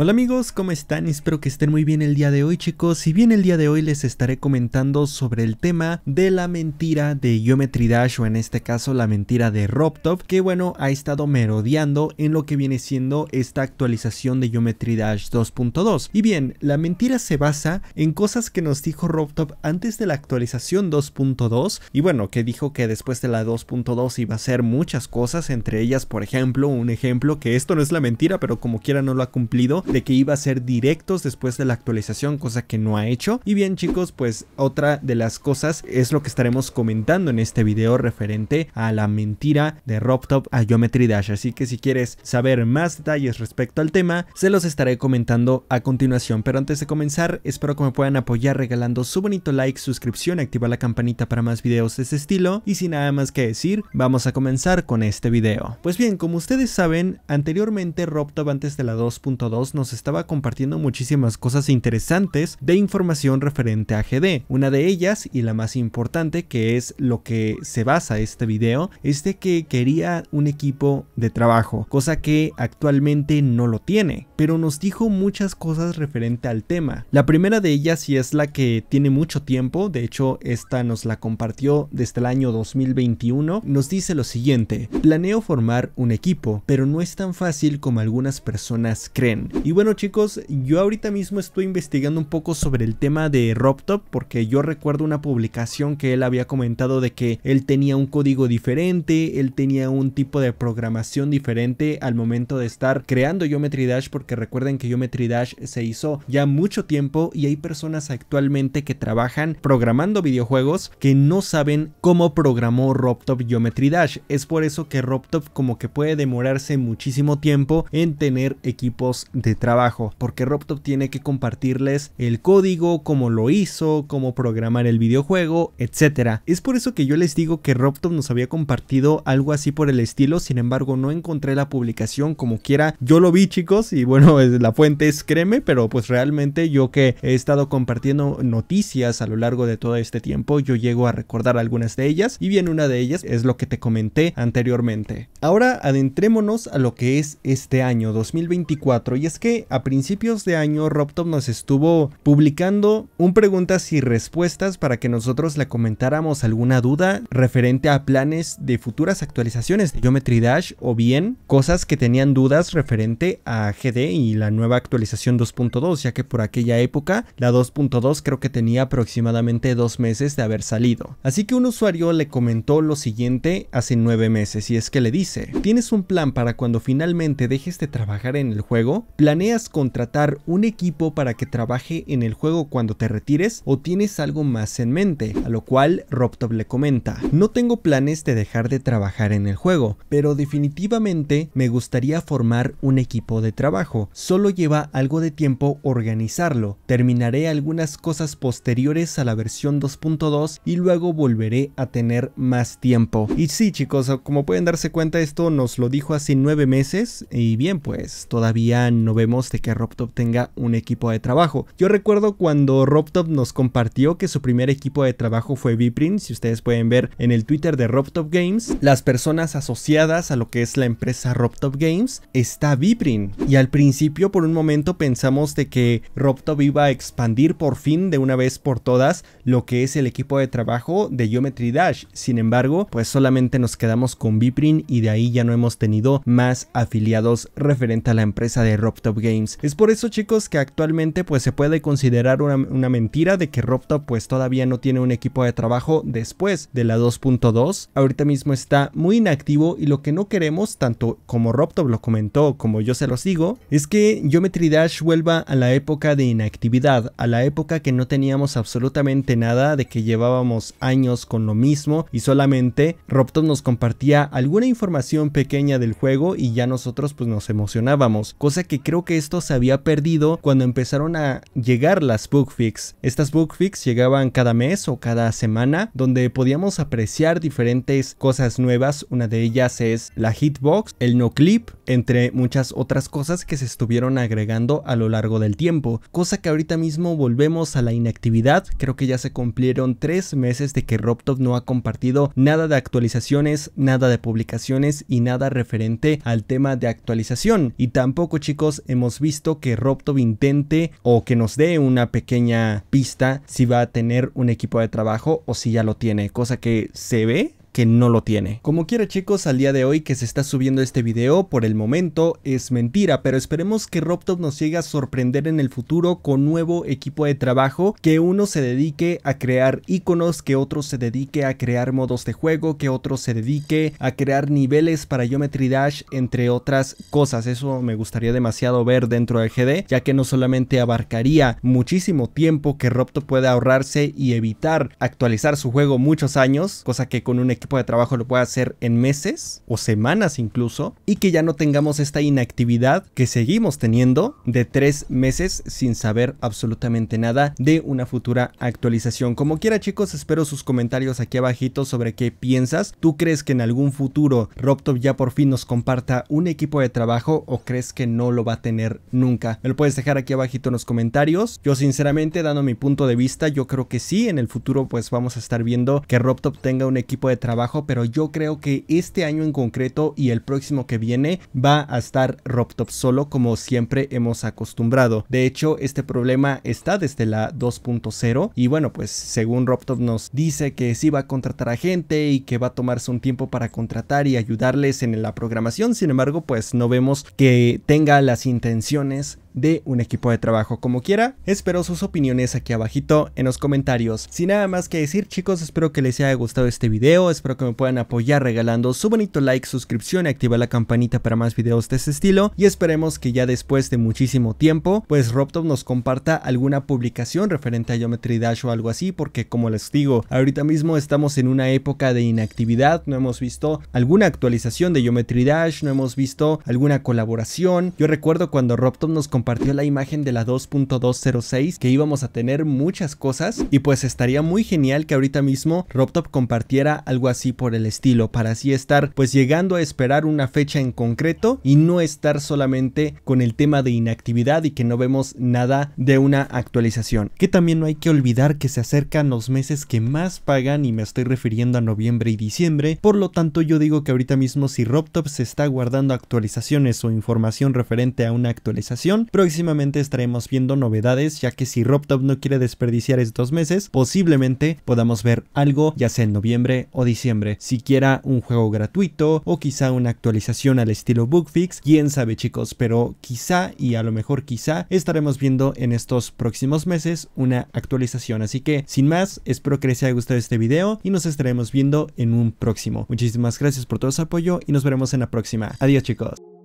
Hola amigos, ¿cómo están? Espero que estén muy bien el día de hoy chicos Y bien el día de hoy les estaré comentando sobre el tema de la mentira de Geometry Dash o en este caso la mentira de RobTop que bueno ha estado merodeando en lo que viene siendo esta actualización de Geometry Dash 2.2 y bien la mentira se basa en cosas que nos dijo RobTop antes de la actualización 2.2 y bueno que dijo que después de la 2.2 iba a ser muchas cosas entre ellas por ejemplo un ejemplo que esto no es la mentira pero como quiera no lo ha cumplido de que iba a ser directos después de la actualización, cosa que no ha hecho. Y bien chicos, pues otra de las cosas es lo que estaremos comentando en este video referente a la mentira de RobTop a Geometry Dash. Así que si quieres saber más detalles respecto al tema, se los estaré comentando a continuación. Pero antes de comenzar, espero que me puedan apoyar regalando su bonito like, suscripción, activar la campanita para más videos de este estilo. Y sin nada más que decir, vamos a comenzar con este video. Pues bien, como ustedes saben, anteriormente RobTop antes de la 2.2 nos estaba compartiendo muchísimas cosas interesantes de información referente a GD. Una de ellas, y la más importante, que es lo que se basa este video, es de que quería un equipo de trabajo, cosa que actualmente no lo tiene, pero nos dijo muchas cosas referente al tema. La primera de ellas, y es la que tiene mucho tiempo, de hecho esta nos la compartió desde el año 2021, nos dice lo siguiente, planeo formar un equipo, pero no es tan fácil como algunas personas creen y bueno chicos, yo ahorita mismo estoy investigando un poco sobre el tema de RobTop porque yo recuerdo una publicación que él había comentado de que él tenía un código diferente, él tenía un tipo de programación diferente al momento de estar creando Geometry Dash porque recuerden que Geometry Dash se hizo ya mucho tiempo y hay personas actualmente que trabajan programando videojuegos que no saben cómo programó RobTop Geometry Dash. Es por eso que RobTop como que puede demorarse muchísimo tiempo en tener equipos de trabajo, porque RobTop tiene que compartirles el código, cómo lo hizo, cómo programar el videojuego, Etcétera, Es por eso que yo les digo que RobTop nos había compartido algo así por el estilo, sin embargo no encontré la publicación como quiera. Yo lo vi chicos y bueno, la fuente es créeme, pero pues realmente yo que he estado compartiendo noticias a lo largo de todo este tiempo, yo llego a recordar algunas de ellas y bien una de ellas es lo que te comenté anteriormente. Ahora adentrémonos a lo que es este año 2024 y es que a principios de año Robtop nos estuvo publicando un preguntas y respuestas para que nosotros le comentáramos alguna duda referente a planes de futuras actualizaciones de Geometry Dash o bien cosas que tenían dudas referente a GD y la nueva actualización 2.2, ya que por aquella época la 2.2 creo que tenía aproximadamente dos meses de haber salido. Así que un usuario le comentó lo siguiente hace nueve meses y es que le dice, ¿tienes un plan para cuando finalmente dejes de trabajar en el juego? ¿Planeas contratar un equipo para que trabaje en el juego cuando te retires o tienes algo más en mente? A lo cual Robtop le comenta, no tengo planes de dejar de trabajar en el juego, pero definitivamente me gustaría formar un equipo de trabajo, solo lleva algo de tiempo organizarlo, terminaré algunas cosas posteriores a la versión 2.2 y luego volveré a tener más tiempo. Y sí chicos, como pueden darse cuenta esto nos lo dijo hace 9 meses y bien pues todavía no vemos de que RobTop tenga un equipo de trabajo. Yo recuerdo cuando RobTop nos compartió que su primer equipo de trabajo fue Viprin, si ustedes pueden ver en el Twitter de RobTop Games, las personas asociadas a lo que es la empresa RobTop Games está Viprin. Y al principio por un momento pensamos de que RobTop iba a expandir por fin de una vez por todas lo que es el equipo de trabajo de Geometry Dash. Sin embargo, pues solamente nos quedamos con Viprin y de ahí ya no hemos tenido más afiliados referente a la empresa de RobTop Games. Es por eso chicos que actualmente pues se puede considerar una, una mentira de que Robtop pues todavía no tiene un equipo de trabajo después de la 2.2. Ahorita mismo está muy inactivo y lo que no queremos, tanto como Robtop lo comentó como yo se los digo, es que Geometry Dash vuelva a la época de inactividad, a la época que no teníamos absolutamente nada, de que llevábamos años con lo mismo y solamente Robtop nos compartía alguna información pequeña del juego y ya nosotros pues nos emocionábamos, cosa que creo que esto se había perdido cuando empezaron a llegar las bookfix. Estas bookfix llegaban cada mes o cada semana, donde podíamos apreciar diferentes cosas nuevas. Una de ellas es la hitbox, el no clip, entre muchas otras cosas que se estuvieron agregando a lo largo del tiempo. Cosa que ahorita mismo volvemos a la inactividad. Creo que ya se cumplieron tres meses de que RobTop no ha compartido nada de actualizaciones, nada de publicaciones y nada referente al tema de actualización. Y tampoco chicos hemos visto que RobTop intente o que nos dé una pequeña pista si va a tener un equipo de trabajo o si ya lo tiene, cosa que se ve que no lo tiene. Como quiera chicos, al día de hoy que se está subiendo este video, por el momento es mentira, pero esperemos que RobTop nos llegue a sorprender en el futuro con nuevo equipo de trabajo, que uno se dedique a crear iconos, que otro se dedique a crear modos de juego, que otro se dedique a crear niveles para Geometry Dash, entre otras cosas. Eso me gustaría demasiado ver dentro de GD, ya que no solamente abarcaría muchísimo tiempo que RobTop puede ahorrarse y evitar actualizar su juego muchos años, cosa que con un equipo de trabajo lo pueda hacer en meses o semanas incluso y que ya no tengamos esta inactividad que seguimos teniendo de tres meses sin saber absolutamente nada de una futura actualización. Como quiera chicos, espero sus comentarios aquí abajito sobre qué piensas. ¿Tú crees que en algún futuro RobTop ya por fin nos comparta un equipo de trabajo o crees que no lo va a tener nunca? Me lo puedes dejar aquí abajito en los comentarios. Yo sinceramente, dando mi punto de vista, yo creo que sí, en el futuro pues vamos a estar viendo que RobTop tenga un equipo de pero yo creo que este año en concreto y el próximo que viene va a estar RobTop solo como siempre hemos acostumbrado. De hecho, este problema está desde la 2.0 y bueno, pues según RobTop nos dice que sí va a contratar a gente y que va a tomarse un tiempo para contratar y ayudarles en la programación. Sin embargo, pues no vemos que tenga las intenciones de un equipo de trabajo como quiera. Espero sus opiniones aquí abajito en los comentarios. Sin nada más que decir chicos, espero que les haya gustado este video, espero que me puedan apoyar regalando su bonito like, suscripción y activar la campanita para más videos de este estilo y esperemos que ya después de muchísimo tiempo pues RobTop nos comparta alguna publicación referente a Geometry Dash o algo así porque como les digo, ahorita mismo estamos en una época de inactividad, no hemos visto alguna actualización de Geometry Dash, no hemos visto alguna colaboración. Yo recuerdo cuando RobTop nos compartió compartió la imagen de la 2.206 que íbamos a tener muchas cosas y pues estaría muy genial que ahorita mismo RobTop compartiera algo así por el estilo para así estar pues llegando a esperar una fecha en concreto y no estar solamente con el tema de inactividad y que no vemos nada de una actualización. Que también no hay que olvidar que se acercan los meses que más pagan y me estoy refiriendo a noviembre y diciembre, por lo tanto yo digo que ahorita mismo si RobTop se está guardando actualizaciones o información referente a una actualización, próximamente estaremos viendo novedades, ya que si RobTop no quiere desperdiciar estos meses, posiblemente podamos ver algo, ya sea en noviembre o diciembre, siquiera un juego gratuito o quizá una actualización al estilo Bookfix. quién sabe chicos, pero quizá y a lo mejor quizá estaremos viendo en estos próximos meses una actualización, así que sin más, espero que les haya gustado este video y nos estaremos viendo en un próximo. Muchísimas gracias por todo su apoyo y nos veremos en la próxima. Adiós chicos.